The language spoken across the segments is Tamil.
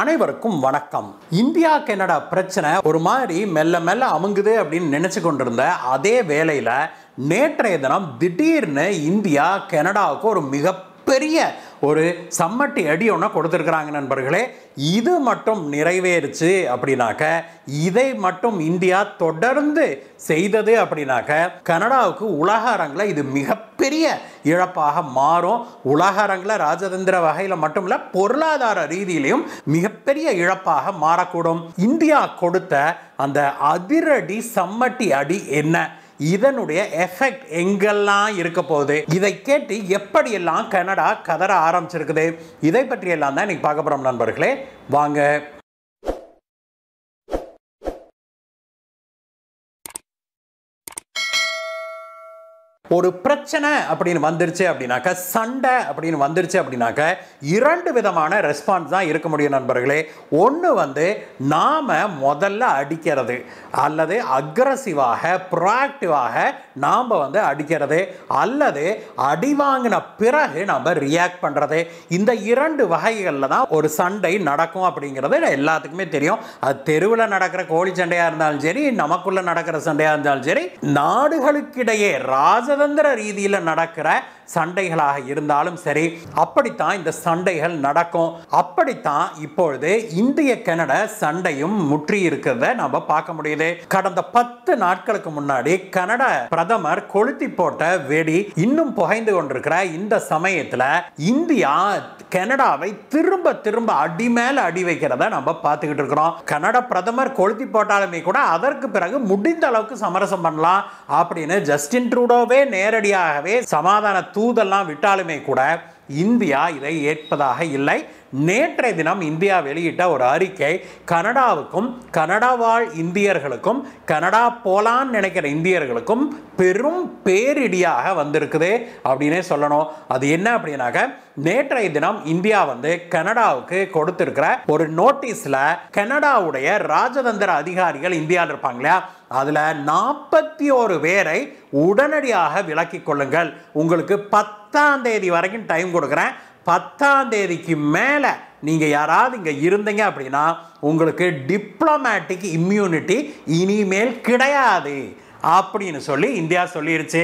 அனைவருக்கும் வணக்கம் இந்தியா கனடா பிரச்சனை ஒரு மாதிரி மெல்ல மெல்ல அமுங்குது அப்படின்னு நினைச்சு கொண்டிருந்த அதே வேலையில நேற்றைய தினம் திடீர்னு இந்தியா கனடாவுக்கு ஒரு மிகப்பெரிய ஒரு சம்மட்டி அடி ஒன்று கொடுத்துருக்குறாங்க நண்பர்களே இது மட்டும் நிறைவேறுச்சு அப்படின்னாக்க இதை மட்டும் இந்தியா தொடர்ந்து செய்தது அப்படின்னாக்க கனடாவுக்கு உலக அரங்கில் இது மிகப்பெரிய இழப்பாக மாறும் உலக அரங்கில் ராஜதந்திர வகையில் மட்டும் இல்லை பொருளாதார ரீதியிலையும் மிகப்பெரிய இழப்பாக மாறக்கூடும் இந்தியா கொடுத்த அந்த அதிரடி சம்மட்டி அடி என்ன இதனுடைய எஃபெக்ட் எங்கெல்லாம் இருக்க போகுது இதை கேட்டு எப்படியெல்லாம் கனடா கதற ஆரம்பிச்சிருக்குது இதை பற்றியெல்லாம் தான் இன்றைக்கி பார்க்க போகிறோம் நண்பர்களே வாங்க ஒரு பிரச்சனை அப்படின்னு வந்துருச்சு அப்படின்னாக்க சண்டை அப்படின்னு வந்துருச்சு அப்படின்னாக்க இரண்டு விதமான ரெஸ்பான்ஸ் தான் இருக்க முடியும் நண்பர்களே ஒன்று வந்து நாம் முதல்ல அடிக்கிறது அல்லது அக்ரஸிவாக ப்ராக்டிவாக நாம் வந்து அடிக்கிறது அல்லது அடி வாங்கின பிறகு நம்ம ரியாக்ட் பண்ணுறது இந்த இரண்டு வகைகளில் தான் ஒரு சண்டை நடக்கும் அப்படிங்கிறது எல்லாத்துக்குமே தெரியும் அது தெருவில் நடக்கிற கோழி சண்டையாக இருந்தாலும் சரி நமக்குள்ளே நடக்கிற சண்டையாக இருந்தாலும் சரி நாடுகளுக்கிடையே ராஜதந்திர ரீதியில் நடக்கிற சண்டைகளாக இருந்தாலும் சரி அப்படித்தான் இந்த சண்டைகள் நடக்கும் அப்படித்தான் இப்பொழுது இந்திய கனடா சண்டையும் முற்றி இருக்கிறத நம்ம பார்க்க முடியுது கடந்த பத்து நாட்களுக்கு முன்னாடி கனடா பிரதமர் கொளுத்தி போட்ட வெடி இன்னும் புகைந்து கொண்டிருக்கிற இந்த சமயத்தில் இந்தியா கனடாவை திரும்ப திரும்ப அடி மேல அடி வைக்கிறத நம்ம பார்த்துக்கிட்டு இருக்கிறோம் கனடா பிரதமர் கொளுத்தி போட்டாலுமே கூட அதற்கு பிறகு முடிந்த அளவுக்கு சமரசம் பண்ணலாம் அப்படின்னு ஜஸ்டின் ட்ரூடோவே நேரடியாகவே சமாதான தூதெல்லாம் விட்டாலுமே கூட இந்தியா இதை ஏற்பதாக இல்லை நேற்றைய தினம் இந்தியா வெளியிட்ட ஒரு அறிக்கை கனடாவுக்கும் கனடா வாழ் இந்தியர்களுக்கும் கனடா போலான்னு நினைக்கிற இந்தியர்களுக்கும் பெரும் பேரிடியாக வந்திருக்குது அப்படின்னே சொல்லணும் அது என்ன அப்படின்னாக்க நேற்றைய தினம் இந்தியா வந்து கனடாவுக்கு கொடுத்திருக்கிற ஒரு நோட்டீஸில் கனடாவுடைய ராஜதந்திர அதிகாரிகள் இந்தியாவில் இருப்பாங்க இல்லையா அதில் நாற்பத்தி ஒரு பேரை உடனடியாக விளக்கிக் கொள்ளுங்கள் உங்களுக்கு பத்தாம் தேதி வரைக்கும் டைம் கொடுக்குறேன் பத்தாம் தேதிக்கு மேலே நீங்கள் யாராவது இங்கே இருந்தீங்க அப்படின்னா உங்களுக்கு டிப்ளமேட்டிக் இம்யூனிட்டி இனிமேல் கிடையாது அப்படின்னு சொல்லி இந்தியா சொல்லிருச்சு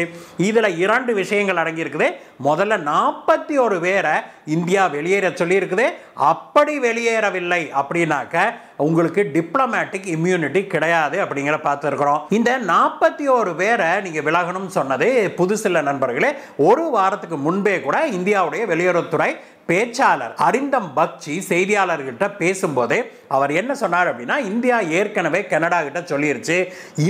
இதில் இரண்டு விஷயங்கள் அடங்கியிருக்குது முதல்ல நாற்பத்தி ஒரு பேரை இந்தியா வெளியேற சொல்லியிருக்குது அப்படி வெளியேறவில்லை அப்படின்னாக்க உங்களுக்கு டிப்ளமேட்டிக் இம்யூனிட்டி கிடையாது அப்படிங்கிற பார்த்துருக்குறோம் இந்த நாற்பத்தி ஒரு பேரை நீங்கள் விலகணும்னு சொன்னது புதுசில் நண்பர்களே ஒரு வாரத்துக்கு முன்பே கூட இந்தியாவுடைய வெளியுறவுத்துறை பேச்சாளர் அரிந்தம் பக்சி செய்தியாளர்கிட்ட பேசும்போதே அவர் என்ன சொன்னார் அப்படின்னா இந்தியா ஏற்கனவே கனடா கிட்ட சொல்லிருச்சு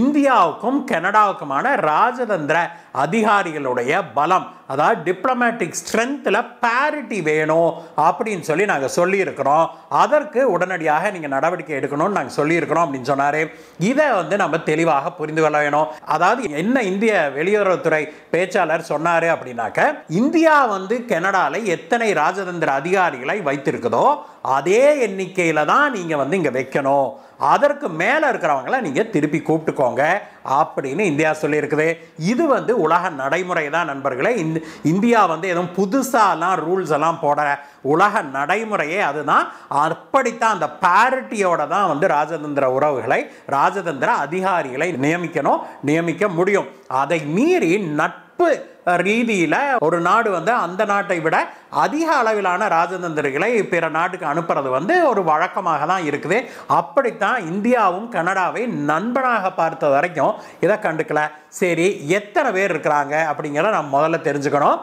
இந்தியாவுக்கும் கனடாவுக்குமான ராஜதந்திர அதிகாரிகளுடைய பலம் அதாவது டிப்ளமேட்டிக் ஸ்ட்ரென்த்தில் பேரிட்டி வேணும் அப்படின்னு சொல்லி நாங்கள் சொல்லியிருக்கிறோம் அதற்கு உடனடியாக நீங்கள் நடவடிக்கை எடுக்கணும்னு நாங்கள் சொல்லியிருக்கிறோம் அப்படின்னு சொன்னார் இதை வந்து நம்ம தெளிவாக புரிந்து கொள்ள வேணும் அதாவது என்ன இந்திய வெளியுறவுத்துறை பேச்சாளர் சொன்னார் அப்படின்னாக்க இந்தியா வந்து கனடாவில் எத்தனை ராஜதந்திர அதிகாரிகளை வைத்திருக்குதோ அதே எண்ணிக்கையில் தான் நீங்கள் வந்து இங்கே வைக்கணும் அதற்கு மேலே இருக்கிறவங்கள நீங்கள் திருப்பி கூப்பிட்டுக்கோங்க அப்படின்னு இந்தியா சொல்லியிருக்குது இது வந்து உலக நடைமுறை தான் நண்பர்களே இந்தியா வந்து எதுவும் புதுசாலாம் ரூல்ஸ் எல்லாம் போட உலக நடைமுறையே அதுதான் அப்படித்தான் அந்த பேரிட்டியோட தான் வந்து ராஜதந்திர உறவுகளை ராஜதந்திர அதிகாரிகளை நியமிக்கணும் நியமிக்க முடியும் அதை மீறி நட்பு ரீதியில் ஒரு நாடு வந்து அந்த நாட்டை விட அதிக அளவிலான ராஜதந்திரிகளை பிற நாட்டுக்கு அனுப்புறது வந்து ஒரு வழக்கமாக தான் இருக்குது அப்படித்தான் இந்தியாவும் கனடாவை நண்பனாக பார்த்த வரைக்கும் இதை கண்டுக்கல சரி எத்தனை பேர் இருக்கிறாங்க அப்படிங்கிறத நம்ம முதல்ல தெரிஞ்சுக்கணும்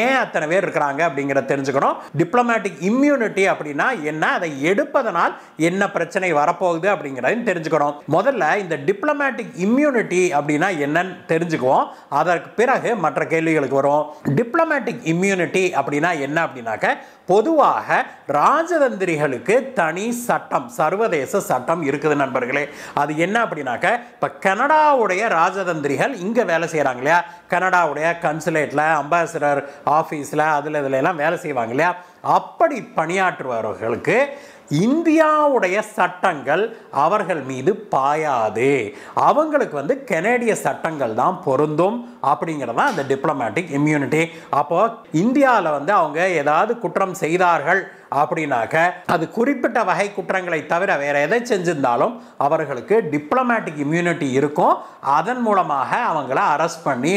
ஏன் அத்தனை பேர் இருக்கிறாங்க அப்படிங்கிறத தெரிஞ்சுக்கணும் டிப்ளமேட்டிக் இம்யூனிட்டி அப்படின்னா என்ன அதை எடுப்பதனால் என்ன பிரச்சனை வரப்போகுது அப்படிங்கிறதையும் தெரிஞ்சுக்கணும் முதல்ல இந்த டிப்ளமேட்டிக் இம்யூனிட்டி அப்படின்னா என்னன்னு தெரிஞ்சுக்குவோம் அதற்கு பிறகு மற்ற கேள்வி கேள்விகளுக்கு வரும் டிப்ளமேட்டிக் இம்யூனிட்டி அப்படின்னா என்ன அப்படின்னாக்க பொதுவாக ராஜதந்திரிகளுக்கு தனி சட்டம் சர்வதேச சட்டம் இருக்குது நண்பர்களே அது என்ன அப்படின்னாக்க இப்போ கனடாவுடைய ராஜதந்திரிகள் இங்கே வேலை செய்கிறாங்க இல்லையா கனடாவுடைய கன்சுலேட்டில் அம்பாசிடர் ஆஃபீஸில் அதில் இதில் எல்லாம் வேலை செய்வாங்க இல்லையா அப்படி பணியாற்றுபவர்களுக்கு இந்தியாவுடைய சட்டங்கள் அவர்கள் மீது பாயாது அவங்களுக்கு வந்து கெனடிய சட்டங்கள் தான் பொருந்தும் அப்படிங்கிறது தான் அந்த டிப்ளமேட்டிக் இம்யூனிட்டி அப்போ இந்தியாவில் வந்து அவங்க ஏதாவது குற்றம் செய்தார்கள் அப்படின்னாக்க அது குறிப்பிட்ட வகை குற்றங்களை தவிர வேற எதை செஞ்சிருந்தாலும் அவர்களுக்கு டிப்ளமேட்டிக் இம்யூனிட்டி இருக்கும் அதன் மூலமாக அவங்கள அரெஸ்ட் பண்ணி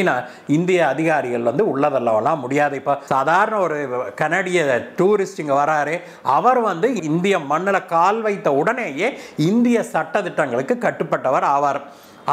இந்திய அதிகாரிகள் வந்து உள்ளதெல்லாம் முடியாது இப்போ சாதாரண ஒரு கனடிய டூரிஸ்ட் இங்கே வராரு அவர் வந்து இந்திய மண்ணில் கால் வைத்த உடனேயே இந்திய சட்டத்திட்டங்களுக்கு கட்டுப்பட்டவர் ஆவார்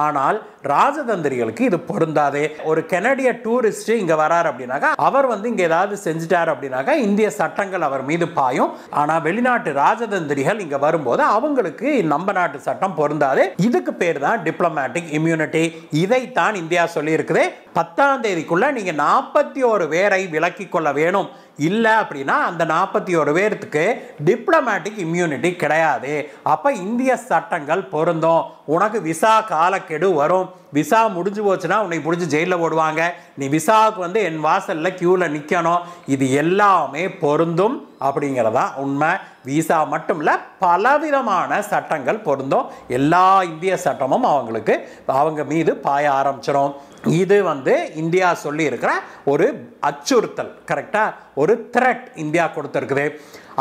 ஆனால் ராஜதந்திரிகளுக்கு இது பொருந்தாது ஒரு கெனடிய டூரிஸ்ட் இங்க வராரு அப்படின்னாக்கா அவர் வந்து இங்க ஏதாவது செஞ்சுட்டார் அப்படின்னாக்கா இந்திய சட்டங்கள் அவர் மீது பாயும் ஆனா வெளிநாட்டு ராஜதந்திரிகள் இங்க வரும்போது அவங்களுக்கு நம்ம நாட்டு சட்டம் பொருந்தாது இதுக்கு பேர் தான் டிப்ளமேட்டிக் இம்யூனிட்டி இதைத்தான் இந்தியா சொல்லி இருக்குது பத்தாம் தேதிக்குள்ள நீங்க நாற்பத்தி ஒரு பேரை விலக்கிக் கொள்ள வேணும் இல்லை அப்படின்னா அந்த நாற்பத்தி ஒரு பேர்த்துக்கு டிப்ளமேட்டிக் இம்யூனிட்டி கிடையாது அப்போ இந்திய சட்டங்கள் பொருந்தும் உனக்கு விசா காலக்கெடு வரும் விசா முடிஞ்சு போச்சுன்னா உன்னை பிடிச்சி ஜெயிலில் போடுவாங்க நீ விசாவுக்கு வந்து என் வாசலில் க்யூவில் நிற்கணும் இது எல்லாமே பொருந்தும் அப்படிங்கிறதா உண்மை விசா மட்டும் இல்லை பலவிதமான சட்டங்கள் பொருந்தும் எல்லா இந்திய சட்டமும் அவங்களுக்கு அவங்க மீது பாய ஆரம்பிச்சிடும் இது வந்து இந்தியா சொல்லியிருக்கிற ஒரு அச்சுறுத்தல் கரெக்டாக ஒரு த்ரெட் இந்தியா கொடுத்துருக்குது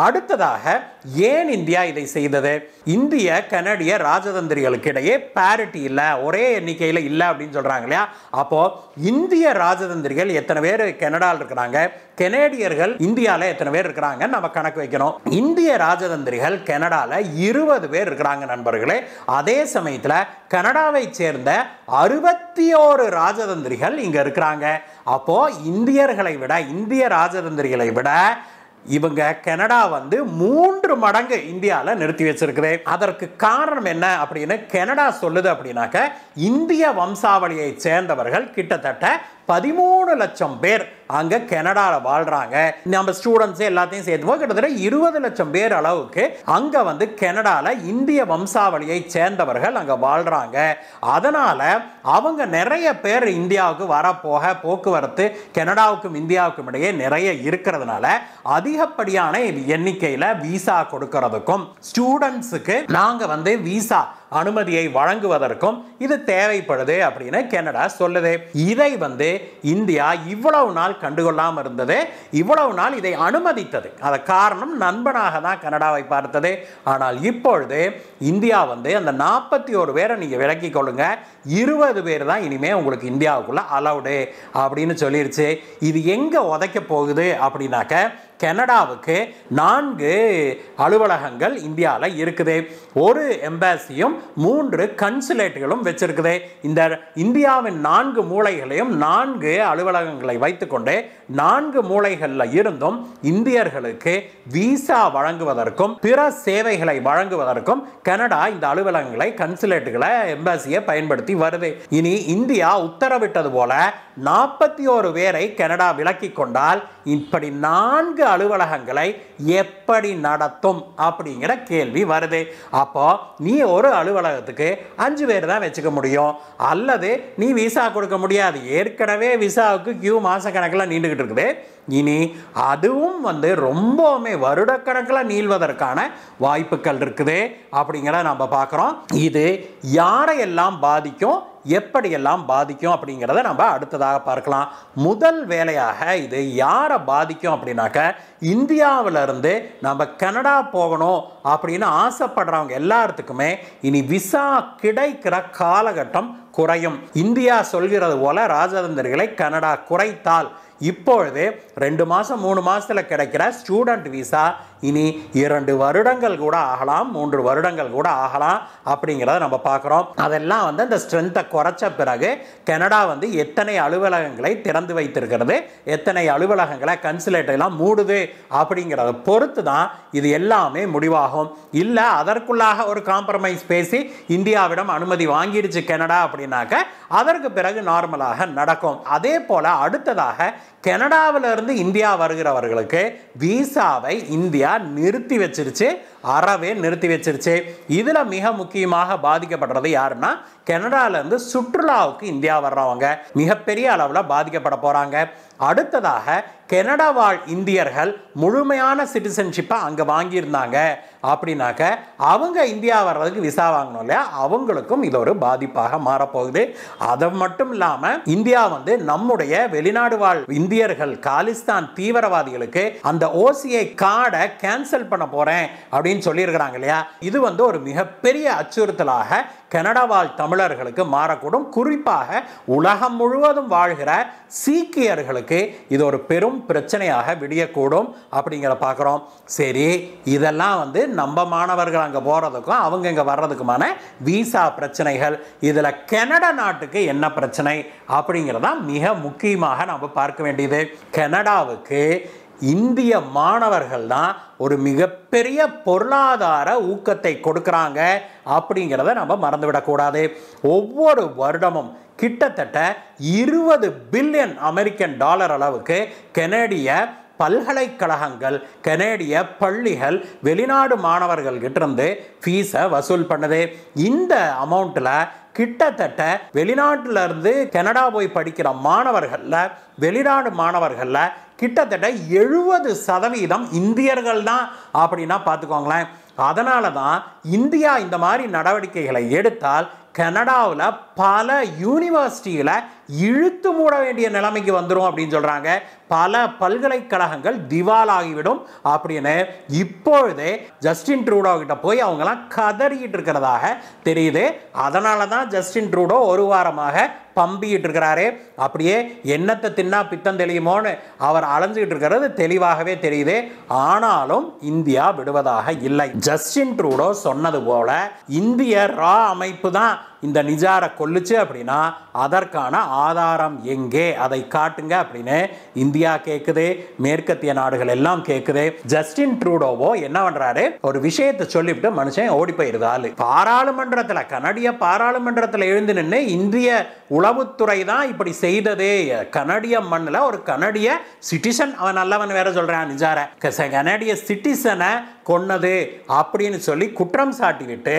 அடுத்ததாக ஏன் இந்தியா இதை செய்தது இந்திய கனடிய ராஜதந்திரிகளுக்கு இடையே பேரிட்டி இல்லை ஒரே எண்ணிக்கையில் இல்லை அப்படின்னு சொல்கிறாங்க இல்லையா அப்போது இந்திய ராஜதந்திரிகள் எத்தனை பேர் கனடாவில் இருக்கிறாங்க கெனேடியர்கள் இந்தியாவில் எத்தனை பேர் இருக்கிறாங்க நம்ம கணக்கு வைக்கணும் இந்திய ராஜதந்திரிகள் கனடாவில் இருபது பேர் இருக்கிறாங்க நண்பர்களே அதே சமயத்தில் கனடாவை சேர்ந்த அறுபத்தி ஓரு ராஜதந்திரிகள் இங்கே இருக்கிறாங்க அப்போது இந்தியர்களை விட இந்திய ராஜதந்திரிகளை விட இவங்க கனடா வந்து மூன்று மடங்கு இந்தியாவில் நிறுத்தி வச்சிருக்குது அதற்கு காரணம் என்ன அப்படின்னு கனடா சொல்லுது அப்படின்னாக்க இந்திய வம்சாவளியை சேர்ந்தவர்கள் கிட்டத்தட்ட பதிமூணு லட்சம் பேர் அங்கே கனடாவில் வாழ்கிறாங்க நம்ம ஸ்டூடெண்ட்ஸ் எல்லாத்தையும் சேர்த்து கிட்டத்தட்ட இருபது லட்சம் பேர் அளவுக்கு அங்கே வந்து கனடாவில் இந்திய வம்சாவளியை சேர்ந்தவர்கள் அங்கே வாழ்கிறாங்க அதனால் அவங்க நிறைய பேர் இந்தியாவுக்கு வரப்போக போக்குவரத்து கனடாவுக்கும் இந்தியாவுக்கும் இடையே நிறைய இருக்கிறதுனால அதிகப்படியான எண்ணிக்கையில் விசா கொடுக்கறதுக்கும் ஸ்டூடெண்ட்ஸுக்கு நாங்கள் வந்து விசா அனுமதியை வழங்குவதற்கும் இது தேவைப்படுது அப்படின்னு கனடா சொல்லுது இதை வந்து இந்தியா இவ்வளவு நாள் கண்டுகொள்ளாமல் இருந்தது இவ்வளவு நாள் இதை அனுமதித்தது அதை காரணம் நண்பனாக தான் கனடாவை பார்த்தது ஆனால் இப்பொழுது இந்தியா வந்து அந்த நாற்பத்தி ஒரு பேரை நீங்கள் விளக்கி கொள்ளுங்க இருபது பேர் தான் இனிமேல் உங்களுக்கு இந்தியாவுக்குள்ளே அலவுடு அப்படின்னு சொல்லிடுச்சு இது எங்கே உதைக்க போகுது அப்படின்னாக்க கனடாவுக்கு நான்கு அலுவலகங்கள் இந்தியாவில் இருக்குது ஒரு எம்பாசியும் மூன்று கன்சுலேட்டுகளும் வச்சிருக்குது இந்த இந்தியாவின் நான்கு மூளைகளையும் நான்கு அலுவலகங்களை வைத்துக்கொண்டு நான்கு மூளைகளில் இருந்தும் இந்தியர்களுக்கு விசா வழங்குவதற்கும் பிற சேவைகளை வழங்குவதற்கும் கனடா இந்த அலுவலகங்களை கன்சுலேட்டுகளை எம்பாசியை பயன்படுத்தி வருது இனி இந்தியா உத்தரவிட்டது போல நாற்பத்தி ஒரு பேரை கனடா விலக்கி கொண்டால் இப்படி நான்கு அலுவலகங்களை எப்படி நடத்தும் அப்படிங்கிற கேள்வி வருது அப்போ நீ ஒரு அலுவலகத்துக்கு அஞ்சு பேர் தான் வச்சுக்க முடியும் அல்லது நீ விசா கொடுக்க முடியாது ஏற்கனவே விசாவுக்கு கியூ மாதக்கணக்கில் நீண்டுக்கிட்டு இருக்குது இனி அதுவும் வந்து ரொம்பவுமே வருடக்கணக்கில் நீள்வதற்கான வாய்ப்புகள் இருக்குது அப்படிங்கிறத நம்ம பார்க்குறோம் இது யாரையெல்லாம் பாதிக்கும் எப்படியெல்லாம் பாதிக்கும் அப்படிங்கிறத நம்ம அடுத்ததாக பார்க்கலாம் முதல் வேலையாக இது யாரை பாதிக்கும் அப்படின்னாக்க இந்தியாவிலிருந்து நம்ம கனடா போகணும் அப்படின்னு ஆசைப்படுறவங்க எல்லாத்துக்குமே இனி விசா கிடைக்கிற காலகட்டம் குறையும் இந்தியா சொல்கிறது போல ராஜதந்திரிகளை கனடா குறைத்தால் இப்பொழுது ரெண்டு மாதம் மூணு மாதத்தில் கிடைக்கிற ஸ்டூடெண்ட் விசா இனி இரண்டு வருடங்கள் கூட ஆகலாம் மூன்று வருடங்கள் கூட ஆகலாம் அப்படிங்கிறத நம்ம பார்க்குறோம் அதெல்லாம் வந்து அந்த ஸ்ட்ரென்த்தை குறைச்ச பிறகு கனடா வந்து எத்தனை அலுவலகங்களை திறந்து வைத்திருக்கிறது எத்தனை அலுவலகங்களை கன்சுலேட்டெல்லாம் மூடுது அப்படிங்கிறத பொறுத்து தான் இது எல்லாமே முடிவாகும் இல்லை அதற்குள்ளாக ஒரு காம்ப்ரமைஸ் பேசி இந்தியாவிடம் அனுமதி வாங்கிடுச்சு கனடா அப்படின்னாக்க அதற்கு பிறகு நார்மலாக நடக்கும் அதே போல் அடுத்ததாக கனடாவிலிருந்து இந்தியா வருகிறவர்களுக்கு விசாவை இந்தியா இந்தியா நிறுத்தி வச்சிருச்சு அறவே நிறுத்தி வச்சிருச்சு இதில் மிக முக்கியமாக பாதிக்கப்படுறது யாருன்னா கனடாலேருந்து சுற்றுலாவுக்கு இந்தியா வர்றவங்க மிகப்பெரிய அளவில் பாதிக்கப்பட போகிறாங்க அடுத்ததாக கெனடா வாழ் இந்தியர்கள் முழுமையான சிட்டிசன்ஷிப்பை அங்கே வாங்கியிருந்தாங்க அப்படின்னாக்க அவங்க இந்தியா வர்றதுக்கு விசா வாங்கணும் இல்லையா அவங்களுக்கும் இது ஒரு பாதிப்பாக மாறப்போகுது அதை மட்டும் இல்லாமல் இந்தியா வந்து நம்முடைய வெளிநாடு வாழ் இந்தியர்கள் காலிஸ்தான் தீவிரவாதிகளுக்கு அந்த ஓசியை கார்டை கேன்சல் பண்ண போகிறேன் அப்படின்னு சொல்லியிருக்கிறாங்க இல்லையா இது வந்து ஒரு மிகப்பெரிய அச்சுறுத்தலாக கனடா வாழ் தமிழர்களுக்கு மாறக்கூடும் குறிப்பாக உலகம் முழுவதும் வாழ்கிற சீக்கியர்களுக்கு இது ஒரு பெரும் பிரச்சனையாக விடியக்கூடும் அப்படிங்கிற பார்க்குறோம் சரி இதெல்லாம் வந்து நம்ம மாணவர்கள் அங்கே போகிறதுக்கும் அவங்க இங்கே வர்றதுக்குமான விசா பிரச்சனைகள் இதில் கனடா நாட்டுக்கு என்ன பிரச்சனை அப்படிங்கிறதான் மிக முக்கியமாக நம்ம பார்க்க வேண்டியது கனடாவுக்கு இந்திய மாணவர்கள் தான் ஒரு மிகப்பெரிய பொருளாதார ஊக்கத்தை கொடுக்குறாங்க அப்படிங்கிறத நம்ம மறந்துவிடக்கூடாது ஒவ்வொரு வருடமும் கிட்டத்தட்ட இருபது பில்லியன் அமெரிக்கன் டாலர் அளவுக்கு கெனடிய பல்கலைக்கழகங்கள் கனேடிய பள்ளிகள் வெளிநாடு மாணவர்கள்கிட்டருந்து ஃபீஸை வசூல் பண்ணுது இந்த அமௌண்ட்டில் கிட்டத்தட்ட வெளிநாட்டிலருந்து கனடா போய் படிக்கிற மாணவர்களில் வெளிநாடு மாணவர்களில் கிட்டத்தட்ட எழுபது சதவீதம் இந்தியர்கள் தான் அப்படின்னா பார்த்துக்கோங்களேன் அதனால தான் இந்தியா இந்த மாதிரி நடவடிக்கைகளை எடுத்தால் கனடாவில் பல யூனிவர்சிட்டியில் இழுத்து மூட வேண்டிய நிலைமைக்கு வந்துடும் அப்படின்னு சொல்கிறாங்க பல பல்கலைக்கழகங்கள் திவாலாகிவிடும் அப்படின்னு இப்பொழுதே ஜஸ்டின் ட்ரூடோ கிட்ட போய் அவங்களாம் கதறிக்கிட்டு இருக்கிறதாக தெரியுது அதனால தான் ஜஸ்டின் ட்ரூடோ ஒரு வாரமாக பம்பிக்கிட்டு இருக்கிறாரு அப்படியே என்னத்தை தின்னா பித்தம் தெளியுமோன்னு அவர் அலைஞ்சிக்கிட்டு இருக்கிறது தெளிவாகவே தெரியுது ஆனாலும் இந்தியா விடுவதாக இல்லை ஜஸ்டின் ட்ரூடோ சொன்னது போல இந்திய ரா அமைப்பு தான் இந்த நிஜாரை கொல்லுச்சு அப்படின்னா அதற்கான ஆதாரம் எங்கே அதை காட்டுங்க அப்படின்னு இந்தியா கேட்குது மேற்கத்திய நாடுகள் எல்லாம் கேட்குது ஜஸ்டின் ட்ரூடோவோ என்ன பண்ணுறாரு ஒரு விஷயத்தை சொல்லிவிட்டு மனுஷன் ஓடி போயிருது பாராளுமன்றத்தில் கனடிய பாராளுமன்றத்தில் எழுந்து நின்று இந்திய உளவுத்துறை தான் இப்படி செய்தது கனடிய மண்ணில் ஒரு கனடிய சிட்டிசன் அவன் நல்லவன் வேற சொல்கிறான் நிஜார கனடிய சிட்டிசனை கொன்னது அப்படின்னு சொல்லி குற்றம் சாட்டிக்கிட்டு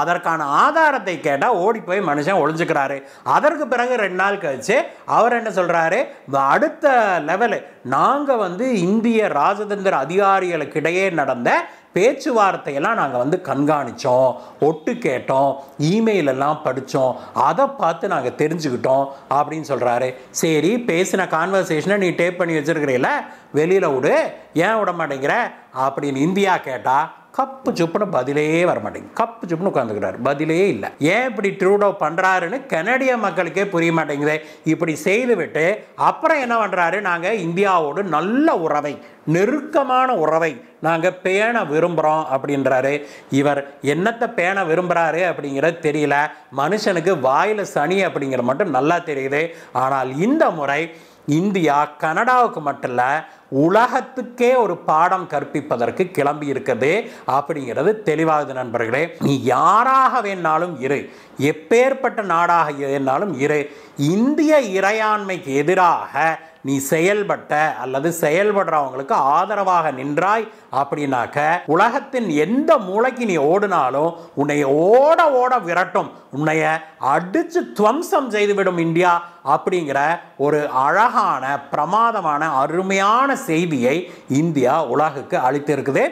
அதற்கான ஆதாரத்தை கேட்டால் ஓடி போய் மனுஷன் ஒழிஞ்சுக்கிறாரு அதற்கு பிறகு ரெண்டு நாள் கழிச்சு அவர் என்ன சொல்கிறாரு அடுத்த லெவலு நாங்கள் வந்து இந்திய ராஜதந்திர அதிகாரிகளுக்கிடையே நடந்த பேச்சுவார்த்தையெல்லாம் நாங்கள் வந்து கண்காணித்தோம் ஒட்டு கேட்டோம் இமெயில் எல்லாம் படித்தோம் அதை பார்த்து நாங்கள் தெரிஞ்சுக்கிட்டோம் அப்படின்னு சொல்கிறாரு சரி பேசின கான்வர்சேஷனை நீ டேப் பண்ணி வச்சுருக்கிறீல வெளியில் விடு ஏன் விட மாட்டேங்கிற அப்படின்னு இந்தியா கேட்டால் கப்பு சுப்புன்னு பதிலே வரமாட்டேங்க கப்பு சுப்புன்னு உட்காந்துக்கிறார் பதிலே இல்லை ஏன் இப்படி ட்ரூடோ பண்ணுறாருன்னு கனடிய மக்களுக்கே புரிய மாட்டேங்குது இப்படி செய்துவிட்டு அப்புறம் என்ன பண்ணுறாரு நாங்கள் இந்தியாவோடு நல்ல உறவை நெருக்கமான உறவை நாங்கள் பேண விரும்புகிறோம் அப்படின்றாரு இவர் என்னத்தை பேண விரும்புகிறாரு அப்படிங்கிறது தெரியல மனுஷனுக்கு வாயில் சனி அப்படிங்கிற மட்டும் நல்லா தெரியுது ஆனால் இந்த முறை இந்தியா கனடாவுக்கு மட்டும் இல்லை உலகத்துக்கே ஒரு பாடம் கற்பிப்பதற்கு கிளம்பி இருக்குது அப்படிங்கிறது தெளிவாகுது நண்பர்களே நீ யாராக வேணாலும் இரு எப்பேற்பட்ட நாடாக வேணாலும் இரு இந்திய இறையாண்மைக்கு எதிராக நீ செயல்பட்ட அல்லது செயல்படுறவங்களுக்கு ஆதரவாக நின்றாய் அப்படின்னாக்க உலகத்தின் எந்த மூளைக்கு நீ ஓடினாலும் உன்னை ஓட ஓட விரட்டும் உன்னைய அடித்து துவம்சம் செய்துவிடும் இந்தியா அப்படிங்கிற ஒரு அழகான பிரமாதமான அருமையான செய்தியை இந்தியா உலகுக்கு அளித்திருக்குது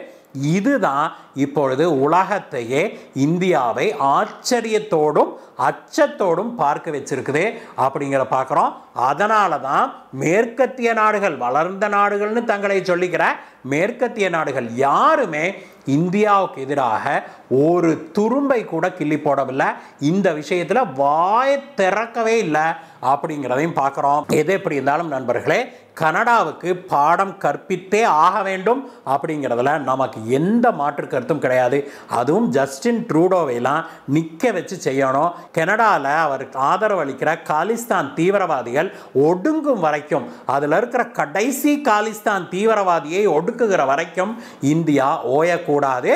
இதுதான் இப்பொழுது உலகத்தையே இந்தியாவை ஆச்சரியத்தோடும் அச்சத்தோடும் பார்க்க வச்சிருக்குது அப்படிங்கிற பார்க்குறோம் அதனால தான் மேற்கத்திய நாடுகள் வளர்ந்த நாடுகள்னு தங்களை சொல்லிக்கிற மேற்கத்திய நாடுகள் யாருமே இந்தியாவுக்கு எதிராக ஒரு துரும்பை கூட கிள்ளி போடவில்லை இந்த விஷயத்தில் வாயை திறக்கவே இல்லை அப்படிங்கிறதையும் பார்க்குறோம் எது எப்படி இருந்தாலும் நண்பர்களே கனடாவுக்கு பாடம் கற்பித்தே ஆக வேண்டும் அப்படிங்கிறதுல நமக்கு எந்த மாற்று கருத்தும் கிடையாது அதுவும் ஜஸ்டின் ட்ரூடோவைலாம் நிற்க வச்சு செய்யணும் கனடாவில் அவருக்கு ஆதரவு அளிக்கிற காலிஸ்தான் தீவிரவாதிகள் ஒடுங்கும் வரைக்கும் அதில் இருக்கிற கடைசி காலிஸ்தான் தீவிரவாதியை ஒடுக்குகிற வரைக்கும் இந்தியா ஓயக்கூடாது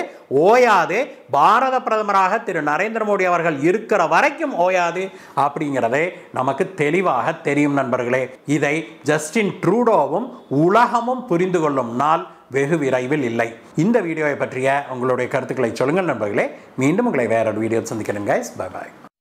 ஓயாது பாரத பிரதமராக திரு நரேந்திர மோடி அவர்கள் இருக்கிற வரைக்கும் ஓயாது அப்படிங்கிறதே நமக்கு தெளிவாக தெரியும் நண்பர்களே இதை ஜஸ்டின் ட்ரூடோவும் உலகமும் புரிந்து கொள்ளும் நாள் வெகு விரைவில் இல்லை இந்த வீடியோவை பற்றிய உங்களுடைய கருத்துக்களை சொல்லுங்கள் நண்பர்களே மீண்டும் உங்களை வேற ஒரு வீடியோ சந்திக்கிறேன் கைஸ் பாய் பாய்